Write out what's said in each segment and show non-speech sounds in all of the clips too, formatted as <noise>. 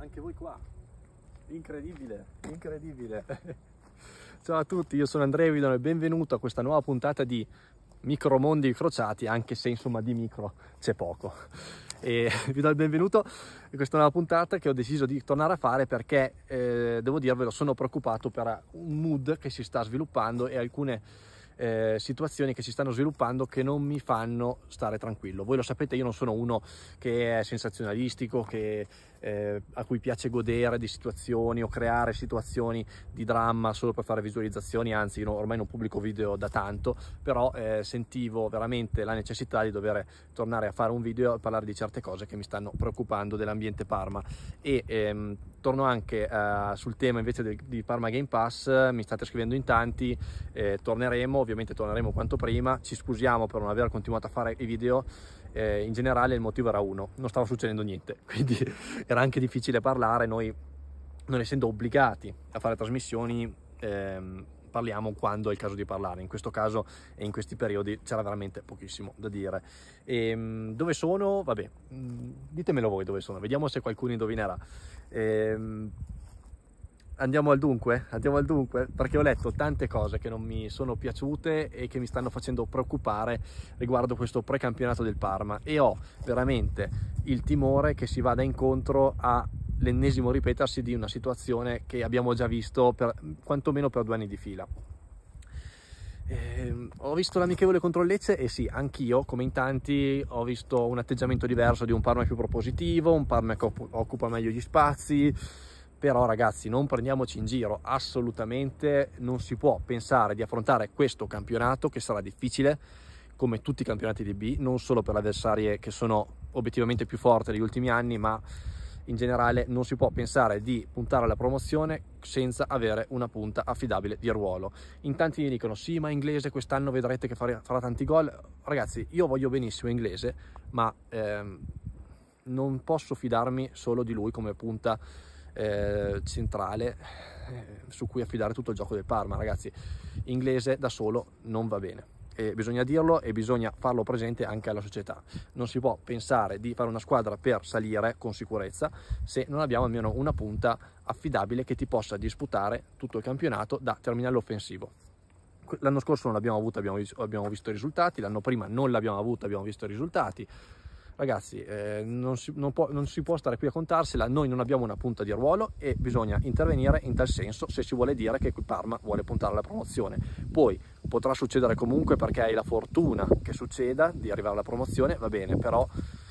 anche voi qua. Incredibile, incredibile. <laughs> Ciao a tutti, io sono Andrea Vidano e benvenuto a questa nuova puntata di Micromondi Crociati, anche se insomma di micro c'è poco. E <laughs> vi do il benvenuto a questa nuova puntata che ho deciso di tornare a fare perché, eh, devo dirvelo, sono preoccupato per un mood che si sta sviluppando e alcune eh, situazioni che si stanno sviluppando che non mi fanno stare tranquillo. Voi lo sapete, io non sono uno che è sensazionalistico, che eh, a cui piace godere di situazioni o creare situazioni di dramma solo per fare visualizzazioni, anzi no, ormai non pubblico video da tanto, però eh, sentivo veramente la necessità di dover tornare a fare un video e parlare di certe cose che mi stanno preoccupando dell'ambiente Parma e ehm, torno anche eh, sul tema invece del, di Parma Game Pass, mi state scrivendo in tanti, eh, torneremo, ovviamente torneremo quanto prima, ci scusiamo per non aver continuato a fare i video eh, in generale il motivo era uno, non stava succedendo niente, <laughs> quindi era anche difficile parlare, noi non essendo obbligati a fare trasmissioni ehm, parliamo quando è il caso di parlare, in questo caso e in questi periodi c'era veramente pochissimo da dire. E, ehm, dove sono? Vabbè, mm, ditemelo voi dove sono, vediamo se qualcuno indovinerà. Ehm, andiamo al dunque, andiamo al dunque, perché ho letto tante cose che non mi sono piaciute e che mi stanno facendo preoccupare riguardo questo precampionato del Parma e ho veramente il timore che si vada incontro all'ennesimo ripetersi di una situazione che abbiamo già visto per, quantomeno per due anni di fila. Eh, ho visto l'amichevole contro il Lecce e sì, anch'io, come in tanti, ho visto un atteggiamento diverso di un Parma più propositivo, un Parma che occupa meglio gli spazi, però ragazzi non prendiamoci in giro assolutamente non si può pensare di affrontare questo campionato che sarà difficile come tutti i campionati di B non solo per avversarie che sono obiettivamente più forti negli ultimi anni ma in generale non si può pensare di puntare alla promozione senza avere una punta affidabile di ruolo in tanti mi dicono sì ma inglese quest'anno vedrete che farà, farà tanti gol ragazzi io voglio benissimo inglese ma ehm, non posso fidarmi solo di lui come punta eh, centrale eh, su cui affidare tutto il gioco del Parma ragazzi inglese da solo non va bene e bisogna dirlo e bisogna farlo presente anche alla società. Non si può pensare di fare una squadra per salire con sicurezza se non abbiamo almeno una punta affidabile che ti possa disputare tutto il campionato da terminale offensivo. L'anno scorso non l'abbiamo avuta, abbiamo, abbiamo visto i risultati, l'anno prima non l'abbiamo avuta, abbiamo visto i risultati. Ragazzi, eh, non, si, non, può, non, si, può, stare qui a contarsela, noi non abbiamo una punta di ruolo e bisogna intervenire in tal senso se si vuole dire che Parma vuole puntare alla promozione. Poi potrà succedere comunque perché hai la fortuna che succeda di arrivare alla promozione, va bene, però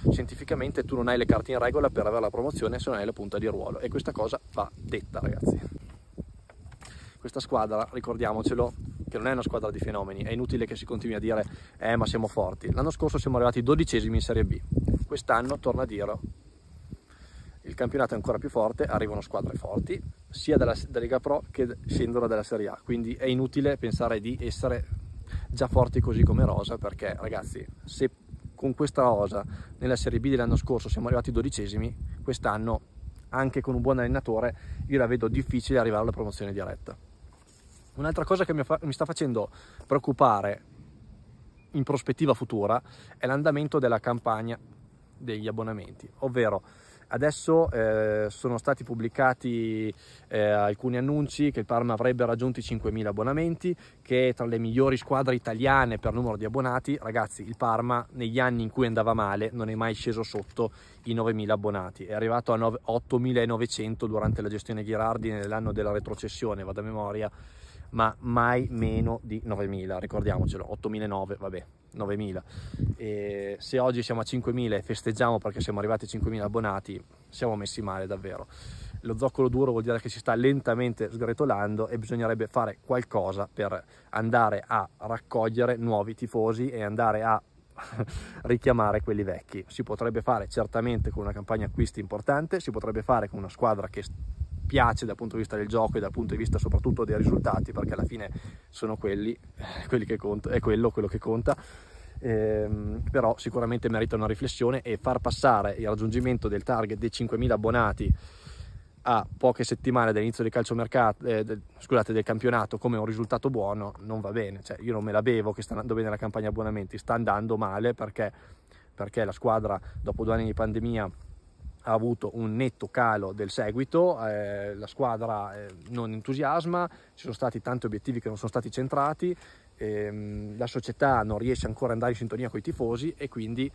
scientificamente tu non hai le carte in regola per avere la promozione se non hai la punta di ruolo e questa cosa va detta ragazzi questa squadra, ricordiamocelo, che non è una squadra di fenomeni, è inutile che si continui a dire eh ma siamo forti. L'anno scorso siamo arrivati dodicesimi in Serie B, quest'anno torna a dirlo il campionato è ancora più forte, arrivano squadre forti sia dalla, da Lega Pro che scendono dalla Serie A, quindi è inutile pensare di essere già forti così come Rosa perché ragazzi se con questa Rosa nella Serie B dell'anno scorso siamo arrivati dodicesimi, quest'anno anche con un buon allenatore io la vedo difficile arrivare alla promozione diretta. Un'altra cosa che mi sta facendo preoccupare in prospettiva futura è l'andamento della campagna degli abbonamenti, ovvero Adesso eh, sono stati pubblicati eh, alcuni annunci che il Parma avrebbe raggiunto i 5.000 abbonamenti, che è tra le migliori squadre italiane per numero di abbonati. Ragazzi, il Parma negli anni in cui andava male non è mai sceso sotto i 9.000 abbonati, è arrivato a 8.900 durante la gestione Ghirardi nell'anno della retrocessione, vado a memoria, ma mai meno di 9.000, ricordiamocelo, 8.900, vabbè, 9.000 e se oggi siamo a 5.000 e festeggiamo perché siamo arrivati a 5.000 abbonati siamo messi male davvero lo zoccolo duro vuol dire che si sta lentamente sgretolando e bisognerebbe fare qualcosa per andare a raccogliere nuovi tifosi e andare a <laughs> richiamare quelli vecchi. Si potrebbe fare certamente con una campagna acquisti importante, si potrebbe fare con una squadra che piace dal punto di vista del gioco e dal punto di vista soprattutto dei risultati, perché alla fine sono quelli, eh, quelli che conta, è quello, quello che conta. Ehm, però sicuramente merita una riflessione e far passare il raggiungimento del target dei 5.000 abbonati a poche settimane dall'inizio del calciomercato, eh, del, scusate, del campionato come un risultato buono non va bene, cioè io non me la bevo che sta andando bene la campagna abbonamenti, sta andando male perché, perché la squadra dopo due anni di pandemia ha avuto un netto calo del seguito, eh, la squadra eh, non entusiasma, ci sono stati tanti obiettivi che non sono stati centrati, ehm, la società non riesce ancora ad andare in sintonia con i tifosi e quindi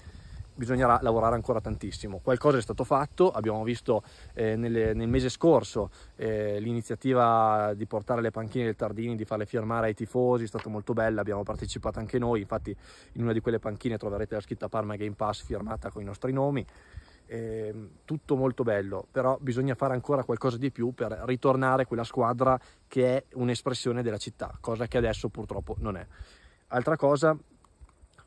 bisognerà lavorare ancora tantissimo. Qualcosa è stato fatto, abbiamo visto eh, nelle, nel mese scorso eh, l'iniziativa di portare le panchine del Tardini, di farle firmare ai tifosi, è stata molto bella, abbiamo partecipato anche noi, infatti in una di quelle panchine troverete la scritta Parma Game Pass firmata con i nostri nomi eh, tutto molto bello, però bisogna fare ancora qualcosa di più per ritornare quella squadra che è un'espressione della città, cosa che adesso purtroppo non è. Altra cosa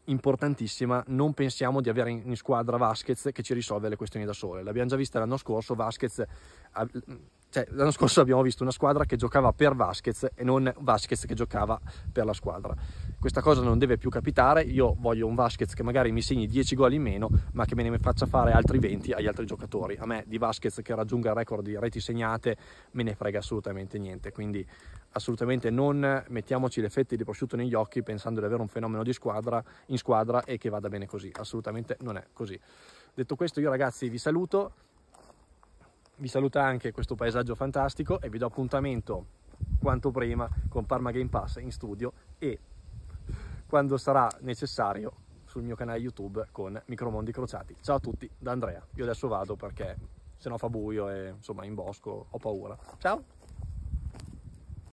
importantissima, non pensiamo di avere in squadra Vasquez che ci risolve le questioni da sole. L'abbiamo già vista l'anno scorso, Vasquez cioè, l'anno scorso abbiamo visto una squadra che giocava per Vasquez e non Vasquez che giocava per la squadra. Questa cosa non deve più capitare, io voglio un Vasquez che magari mi segni 10 gol in meno, ma che me ne faccia fare altri 20 agli altri giocatori. A me di Vasquez che raggiunga il record di reti segnate me ne frega assolutamente niente, quindi assolutamente non mettiamoci le fette di prosciutto negli occhi pensando di avere un fenomeno di squadra in squadra e che vada bene così, assolutamente non è così. Detto questo io ragazzi vi saluto vi saluta anche questo paesaggio fantastico e vi do appuntamento quanto prima con Parma Game Pass in studio e quando sarà necessario sul mio canale YouTube con Micromondi Crociati. Ciao a tutti da Andrea. Io adesso vado perché se no fa buio e insomma in bosco ho paura. Ciao!